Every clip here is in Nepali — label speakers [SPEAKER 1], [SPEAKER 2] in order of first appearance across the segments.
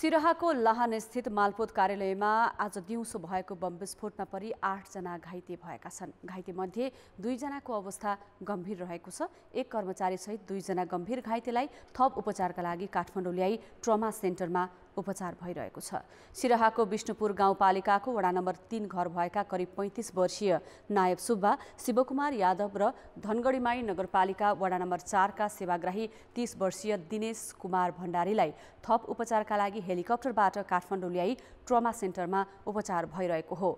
[SPEAKER 1] सिरहाको लाहानस्थित मालपोत कार्यालयमा आज दिउँसो भएको बम विस्फोटमा परि आठजना घाइते भएका छन् घाइतेमध्ये दुईजनाको अवस्था गम्भीर रहेको छ एक कर्मचारीसहित दुईजना गम्भीर घाइतेलाई थप उपचारका लागि काठमाडौँ ल्याई ट्रमा सेन्टरमा उपचार भइरहेको छ सिराहाको विष्णुपुर गाउँपालिकाको वडा नम्बर तिन घर भएका करिब पैँतिस वर्षीय नायब सुब्बा शिवकुमार यादव र धनगढीमाई नगरपालिका वडा नम्बर चारका सेवाग्राही तीस वर्षीय दिनेश कुमार भण्डारीलाई थप उपचारका लागि हेलिकप्टरबाट काठमाडौँ ल्याई ट्रमा सेन्टरमा उपचार भइरहेको हो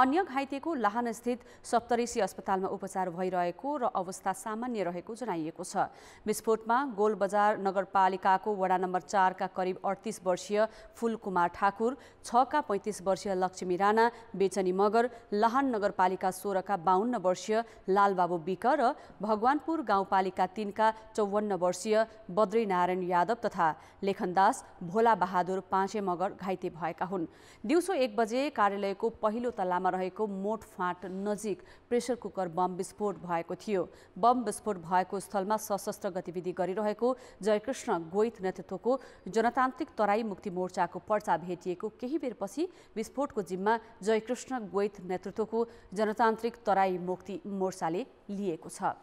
[SPEAKER 1] अन्य घाइतेको लाहानस्थित सप्तरिसी अस्पतालमा उपचार भइरहेको र अवस्था सामान्य रहेको जनाइएको छ विस्फोटमा गोलबजार नगरपालिकाको वडा नम्बर चारका करिब अडतिस वर्षीय फुल कुमार ठाकुर छका पैँतिस वर्षीय लक्ष्मी राणा बेचनी मगर लहान नगरपालिका सोह्रका बाहन्न वर्षीय लालबाबु विक र भगवानपुर गाउँपालिका तिनका चौवन्न वर्षीय बद्रीनारायण यादव तथा लेखनदास भोला बहादुर पाँचे मगर घाइते भएका हुन् दिउँसो एक बजे कार्यालयको पहिलो तल्लामा रहेको मोटफाँट नजिक प्रेसर कुकर बम विस्फोट भएको थियो बम विस्फोट भएको स्थलमा सशस्त्र गतिविधि गरिरहेको जयकृष्ण गोइत नेतृत्वको जनतान्त्रिक तराई मुक्ति मोर्चाको पर्चा भेटिएको केही बेरपछि विस्फोटको जिम्मा जयकृष्ण गोइत नेतृत्वको जनतान्त्रिक तराई मुक्ति मोर्चाले लिएको छ